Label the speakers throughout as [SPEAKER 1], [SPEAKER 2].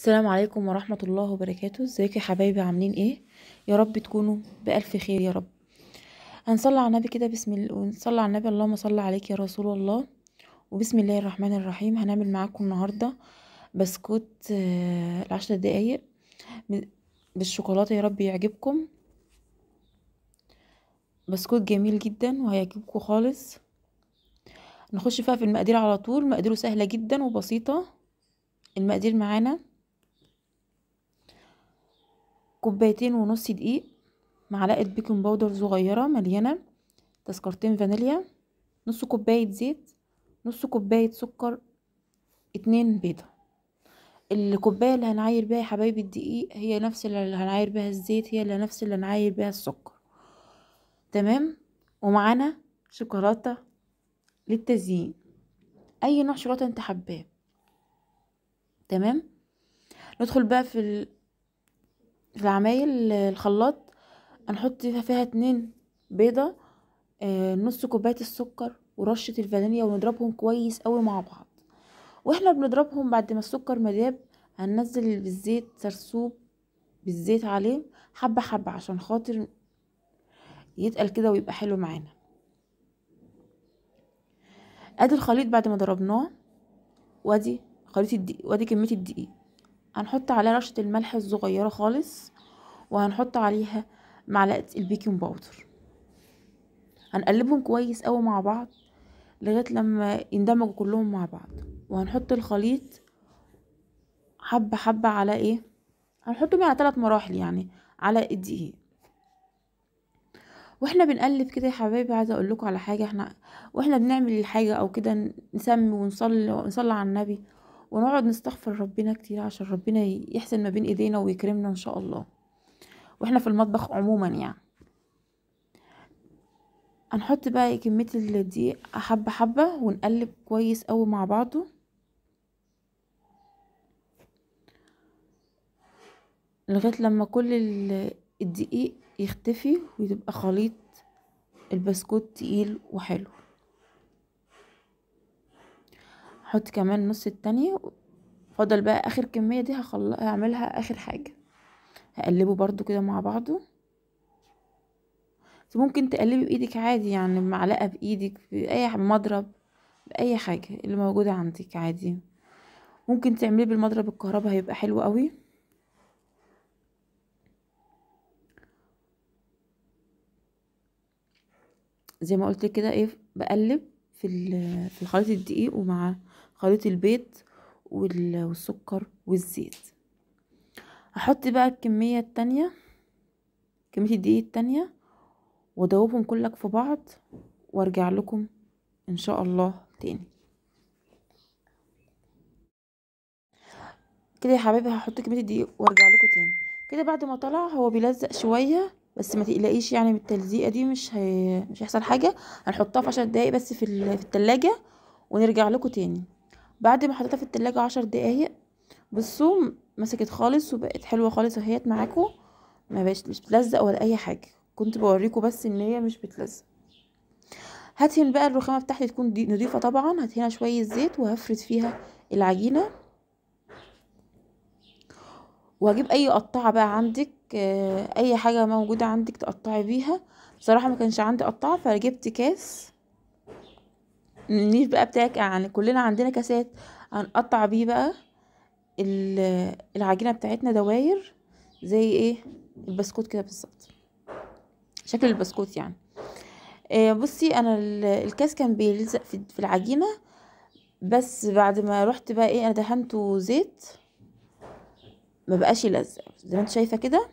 [SPEAKER 1] السلام عليكم ورحمة الله وبركاته ازيك يا حبايبي عاملين ايه يا رب تكونوا بألف خير يا رب هنصلي على النبي كده بسم الله ونصلي على النبي اللهم صل عليك يا رسول الله وبسم الله الرحمن الرحيم هنعمل معاكم النهارده بسكوت آه، العشر دقايق بالشوكولاته يا رب يعجبكم بسكوت جميل جدا وهيعجبكم خالص نخش فيها في المقادير على طول مقاديره سهله جدا وبسيطه المقادير معانا كوبايتين ونص دقيق معلقة بيكنج باودر صغيرة مليانة تذكرتين فانيليا نص كوباية زيت نص كوباية سكر اتنين بيضة الكوباية اللي هنعاير بيها يا حبايبي الدقيق هي نفس اللي هنعاير بيها الزيت هي اللي نفس اللي هنعاير بيها السكر تمام ومعانا شوكولاتة للتزيين اي نوع شوكولاتة انت حباه تمام ندخل بقى في في العمايل الخلاط هنحط فيها اتنين بيضة آه، نص كوباية السكر ورشة الفانيليا ونضربهم كويس قوي مع بعض واحنا بنضربهم بعد ما السكر مداب هننزل بالزيت سرسوب بالزيت عليه حبة حبة عشان خاطر يتقل كده ويبقى حلو معانا ادي الخليط بعد ما ضربناه وادي خليط الدقيق وادي كمية الدقيق هنحط عليها رشة الملح الصغيرة خالص وهنحط عليها معلقة البيكنج باودر هنقلبهم كويس قوي مع بعض لغاية لما يندمجوا كلهم مع بعض وهنحط الخليط حبة حبة على ايه هنحطه على ثلاث مراحل يعني على الدقيق واحنا بنقلب كده يا حبايبي عايزه اقول لكم على حاجه احنا واحنا بنعمل الحاجه او كده نسمي ونصلي ونصلي على النبي ونقعد نستغفر ربنا كتير عشان ربنا يحسن ما بين ايدينا ويكرمنا ان شاء الله واحنا في المطبخ عموما يعني هنحط بقى كمية الدقيق حبة حبة ونقلب كويس قوي مع بعضه لغاية لما كل الدقيق يختفي ويبقى خليط البسكوت تقيل وحلو هحط كمان نص التانية فضل بقى اخر كمية دي هخل... هعملها اخر حاجة هقلبه برضو كده مع بعضه ممكن تقلبي بايدك عادي يعني معلقة بايدك باي مضرب باي حاجة اللي موجودة عندك عادي ممكن تعمليه بالمضرب الكهرباء هيبقى حلو قوي زي ما قلت كده ايه بقلب في في خليط الدقيق ومع خليط البيض والسكر والزيت هحط بقى الكمية التانية كمية الدقيق التانية وادوبهم كلك في بعض وارجع لكم ان شاء الله تاني كده يا حبايبي هحط كمية الدقيق وارجع لكم تاني كده بعد ما طلع هو بيلزق شوية بس ما تقلقيش يعني من التلزيقه دي مش هي... مش هيحصل حاجه هنحطها في عشر دقايق بس في ال... في التلاجة ونرجع لكم تاني بعد ما حطيتها في التلاجة عشر دقايق بصوا مسكت خالص وبقت حلوه خالص اهيت معاكم ما بقتش مش بتلزق ولا اي حاجه كنت بوريكم بس ان هي مش بتلزق هدهن بقى الرخامه بتاعتي تكون نضيفه طبعا هدهنها شويه زيت وهفرد فيها العجينه وهجيب اي قطعه بقى عندك آه، اي حاجة موجودة عندك تقطعي بيها بصراحة ما كانش عندي قطعة فجبت كاس النيش بقى بتاعك يعني كلنا عندنا كاسات هنقطع بيه بقى العجينة بتاعتنا دواير زي ايه البسكوت كده بالظبط شكل البسكوت يعني آه، بصي انا الكاس كان بيلزق في العجينة بس بعد ما رحت بقى ايه انا دهنته زيت ما بقاش يلزق زي ما انت شايفه كده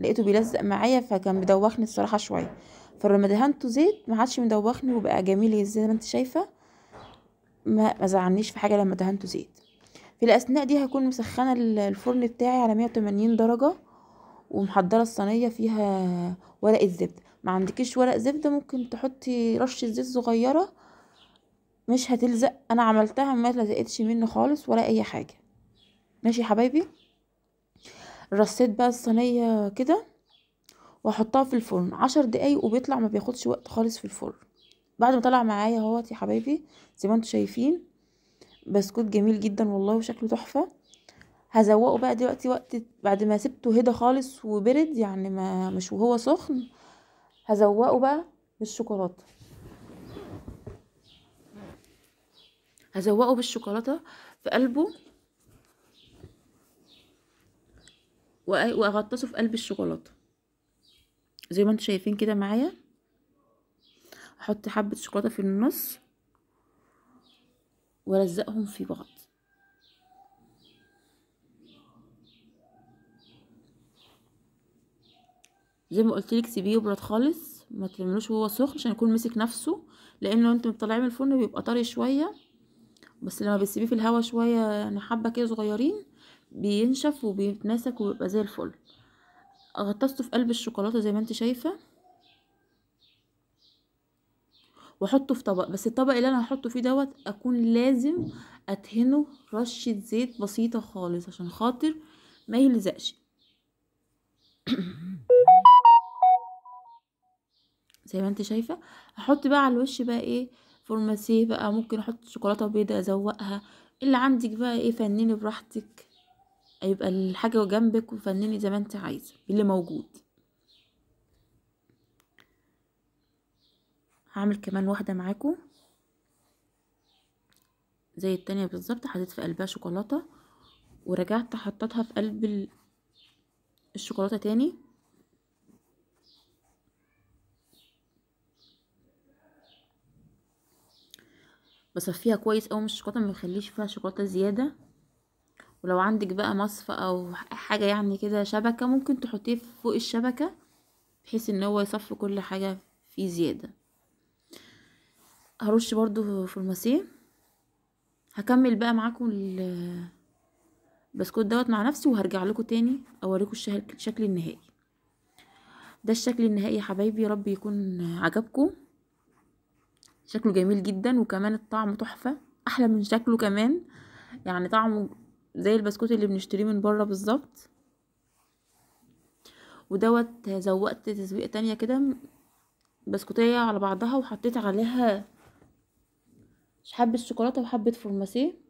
[SPEAKER 1] لقيته بيلزق معايا فكان مدوخني الصراحه شويه فلما دهنته زيت ما عادش مدوخني وبقى جميل زي ما انت شايفه ما ما زعلنيش في حاجه لما دهنته زيت في الاثناء دي هكون مسخنه الفرن بتاعي على 180 درجه ومحضره الصينيه فيها ورقه زبده ما عندكيش ورق زبده ممكن تحطي رشه زيت صغيره مش هتلزق انا عملتها ما لزقتش منه خالص ولا اي حاجه ماشي يا حبايبي رصيت بقى الصينيه كده واحطها في الفرن عشر دقايق وبيطلع ما بياخدش وقت خالص في الفرن بعد ما طلع معايا اهوت يا حبايبي زي ما انتم شايفين بسكوت جميل جدا والله وشكله تحفه هزوقه بقى دلوقتي وقت بعد ما سبته هدى خالص وبرد يعني ما مش وهو سخن هزوقه بقى بالشوكولاته هزوقه بالشوكولاته في قلبه واغطسه في قلب الشوكولاته زي ما انتم شايفين كده معايا احط حبه شوكولاته في النص والزقهم في بعض زي ما قلت لك سيبيه يبرد خالص ما تعملوش وهو سخن عشان يكون مسك نفسه لان لو انت بتطلعيه من الفرن بيبقى طري شويه بس لما بتسيبيه في الهوا شويه يعني حبه كده صغيرين بينشف وبيتماسك وبيبقى زي الفل غطسته في قلب الشوكولاته زي ما انت شايفه واحطه في طبق بس الطبق اللي انا هحطه فيه دوت اكون لازم ادهنه رشه زيت بسيطه خالص عشان خاطر ما يلزقش زي ما انت شايفه هحط بقى على الوش بقى ايه فورماسيه بقى ممكن احط شوكولاته بيضاء ازوقها اللي عندك بقى ايه فنني براحتك يبقى الحاجة جنبك وفنني زي ما انت عايزة اللي موجود هعمل كمان واحدة معاكو زي التانية بالظبط حطيت في قلبها شوكولاتة ورجعت حطيتها في قلب الشوكولاتة تاني بصفيها كويس اوي من الشوكولاته ما فيها شوكولاته زياده ولو عندك بقى مصفى او حاجه يعني كده شبكه ممكن تحطيه فوق الشبكه بحيث ان هو يصفي كل حاجه فيه زياده هرش برضو فورماسيه هكمل بقى معاكم البسكوت دوت مع نفسي وهرجع لكم تاني اوريكم الشكل النهائي ده الشكل النهائي يا حبايبي رب يكون عجبكم شكله جميل جدا وكمان الطعم تحفه احلى من شكله كمان يعني طعمه زي البسكوت اللي بنشتريه من بره بالظبط ودوت زوقت تزويقه تانية كده بسكوتيه على بعضها وحطيت عليها حبه شوكولاته وحبه فرماسيه